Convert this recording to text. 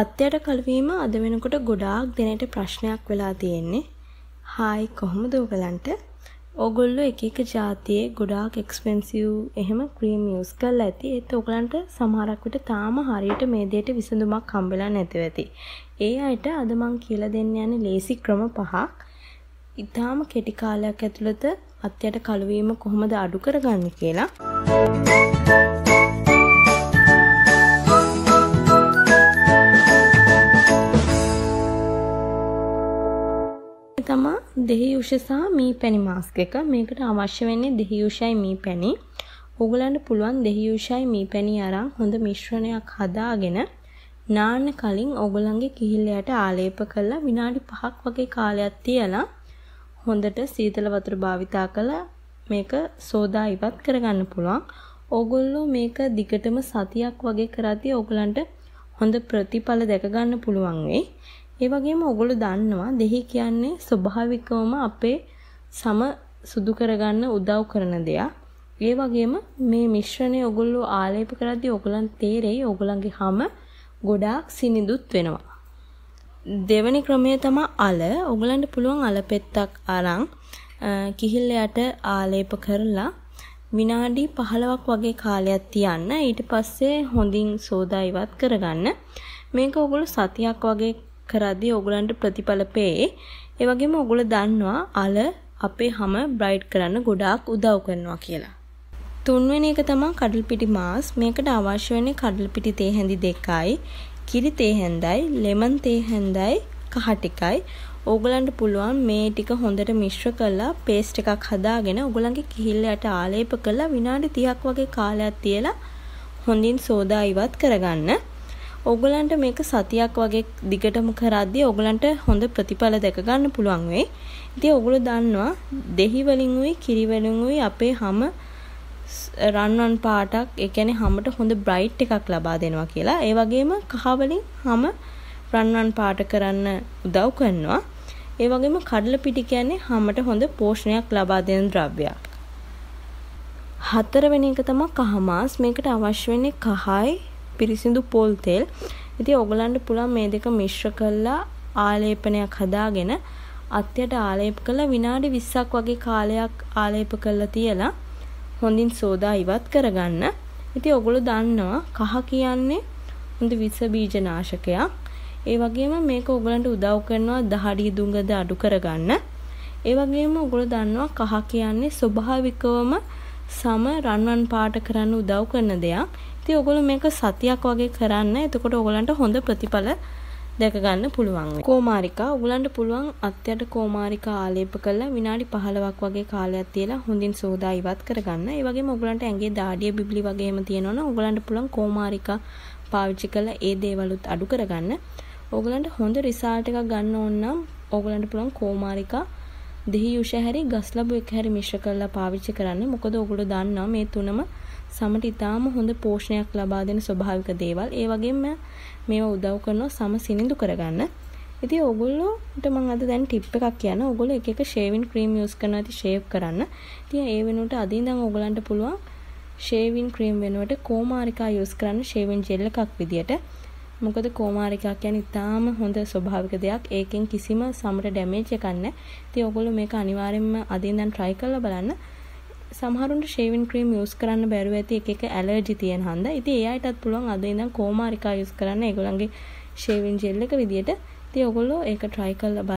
අත්යට කල්වීම අද වෙනකොට ගොඩාක් දෙනට ප්‍රශ්නයක් වෙලා තියෙන්නේ හායි කොහොමද ඕගලන්ට ඕගොල්ලෝ එක එක ජාතියේ ගොඩාක් එක්ස්පෙන්සිව් එහෙම ක්‍රීම් යස් කල් ඇති ඒත් ඕගලන්ට සමහරක්විට තාම හරියට මේ දේට විසඳුමක් හම්බෙලා නැතිව ඇති ඒ අයට අද මං කියලා දෙන්න යන ලේසි ක්‍රම පහක් ඉතාම කෙටි කාලයක් ඇතුළත අත්යට කලවීම කොහොමද අඩු කරගන්න කියලා තමා දෙහියුෂ සහ මී පැණි මාස්ක් එක. මේකට අවශ්‍ය වෙන්නේ දෙහියුෂයි මී පැණි. ඕගලන්ට පුළුවන් දෙහියුෂයි මී පැණි අරන් හොඳ මිශ්‍රණයක් හදාගෙන නාන්න කලින් ඕගලන්ගේ කිහිල්ලයට ආලේප කරලා විනාඩි 5ක් වගේ කාලයක් තියලා හොඳට සීතල වතුර භාවිතා කරලා මේක සෝදා ඉවත් කරගන්න පුළුවන්. ඕගොල්ලෝ මේක දිගටම සතියක් වගේ කරද්දී ඕගලන්ට හොඳ ප්‍රතිඵල දැක ගන්න පුළුවන් වෙයි. ඒ වගේම ඔගොල්ලෝ දන්නවා දෙහි කියන්නේ ස්වභාවිකවම අපේ සම සුදු කරගන්න උදව් කරන දෙයක්. ඒ වගේම මේ මිශ්‍රණය ඔගොල්ලෝ ආලේප කරද්දී ඔගලන් තේරෙයි ඔගලන්ගේ හැම ගොඩාක් සිනිඳුත් වෙනවා. දෙවැනි ක්‍රමය තමයි අල. ඔගලන්ට පුළුවන් අල පෙත්තක් අරන් කිහිල්ල යට ආලේප කරලා විනාඩි 15ක් වගේ කාලයක් තියන්න. ඊට පස්සේ හොඳින් සෝදා ඉවත් කරගන්න. මේක ඔගොල්ලෝ සතියක් වගේ කරද්දී ඕගලන්ට ප්‍රතිඵල පෙයි. ඒ වගේම ඕගොල්ලෝ දන්නවා අල අපේ හැම බ්‍රයිට් කරන්න ගොඩාක් උදව් කරනවා කියලා. තුන්වෙනි එක තමයි කඩල්පිටි මාස්. මේකට අවශ්‍ය වෙන්නේ කඩල්පිටි තේ හැඳි දෙකයි, කිරි තේ හැඳයි, ලෙමන් තේ හැඳයි, කහ ටිකයි. ඕගලන්ට පුළුවන් මේ ටික හොඳට මිශ්‍ර කරලා පේස්ට් එකක් හදාගෙන ඕගලන්ගේ කිහිල්ලයට ආලේප කරලා විනාඩි 30ක් වගේ කාලයක් තියලා හොඳින් සෝදා ඉවත් කරගන්න. ඕගලන්ට මේක සතියක් වගේ දිගටම කරද්දී ඕගලන්ට හොඳ ප්‍රතිඵල දැක ගන්න පුළුවන් වෙයි. ඉතින් ඕගොල්ලෝ දන්නවා දෙහි වලින් උයි කිරි වලින් උයි අපේ හැම රන්වන් පාටක් ඒ කියන්නේ හැමට හොඳ බ්‍රයිට් එකක් ලබා දෙනවා කියලා. ඒ වගේම කහ වලින් හැම රන්වන් පාට කරන්න උදව් කරනවා. ඒ වගේම කඩල පිටි කියන්නේ හැමට හොඳ පෝෂණයක් ලබා දෙන ද්‍රව්‍යයක්. හතරවෙනි එක තමයි කහ මාස්. මේකට අවශ්‍ය වෙන්නේ කහයි පිරිසිදු පොල් තෙල් ඉති ඔගලන්ට පුළන් මේ දෙක මිශ්්‍ර කල්ලා ආලේපනයක් හදාගෙන අත්යට ආලේප කළ විනාඩි විස්සක් වගේ කාලයක් ආලේප කල්ලා තියලා හොඳින් සෝදා ඉවත් කරගන්න ඉති ඔගොලු දන්නවා කහ කියන්නේ හොඳ විස බීජනාශකයක් ඒ වගේම මේක ඔගලන්ට උදව් කරනවා දහඩිය දුඟද අඩු කරගන්න ඒ වගේම ඔගොලු දන්නවා කහ කියන්නේ ස්වභාවිකවම සම රන්වන් පාට කරන්න උදව් කරන දෙයක් ඉතින් ඔයගොල්ලෝ මේක සතියක් වගේ කරන්න. එතකොට ඔයගලන්ට හොඳ ප්‍රතිඵල දැක ගන්න පුළුවන්. කෝමාරිකා ඔයගලන්ට පුළුවන් අත්යට කෝමාරිකා ආලේප කරලා විනාඩි 15ක් වගේ කාලයක් තියලා හොඳින් සෝදා ඉවත් කරගන්න. ඒ වගේම ඔයගලන්ට ඇඟේ දාඩිය බිබ්ලි වගේම තියෙනවනම් ඔයගලන්ට පුළුවන් කෝමාරිකා පාවිච්චි කරලා ඒ දේවලුත් අඩු කරගන්න. ඕගලන්ට හොඳ රිසාල්ට් එකක් ගන්න ඕන නම් ඕගලන්ට පුළුවන් කෝමාරිකා දිහියුෂ හැරි ගස්ලබු එක හැරි මිශ්‍ර කරලා පාවිච්චි කරන්න මොකද ඔගොල්ලෝ දන්නවා මේ තුනම සමට ඉතාම හොඳ පෝෂණයක් ලබා දෙන ස්වභාවික දේවල්. ඒ වගේම මේවා උදව් කරනවා සම සිනිඳු කරගන්න. ඉතින් ඔයගොල්ලෝට මම අද දැන් ටිප් එකක් කියන්න. ඔයගොල්ලෝ එක එක ෂේවින් ක්‍රීම් යූස් කරනවා ඉතින් ෂේව් කරන්න. ඉතින් ඒ වෙනුවට අද ඉඳන් ඔයගලන්ට පුළුවන් ෂේවින් ක්‍රීම් වෙනුවට කෝමාරිකා යූස් කරන්න ෂේවින් ජෙල් එකක් විදියට. මොකද කෝමාරිකා කියන්නේ ඉතාම හොඳ ස්වභාවික දෙයක්. ඒකෙන් කිසිම සමට ඩැමේජ් එකක් නැහැ. ඉතින් ඔයගොල්ලෝ මේක අනිවාර්යයෙන්ම අදින් දැන් try කරලා බලන්න. සමහරුන්ට ෂේවින් ක්‍රීම් යූස් කරන්න බැරුව ඇති එක එක ඇලර්ජි තියෙන හන්ද. ඉතින් ඒ අයටත් පුළුවන් අද ඉඳන් කෝමාරිකා යූස් කරන්න ඒගොල්ලන්ගේ ෂේවින් ජෙල් එක විදියට. ඉතින් ඔයගොල්ලෝ ඒක try කරලා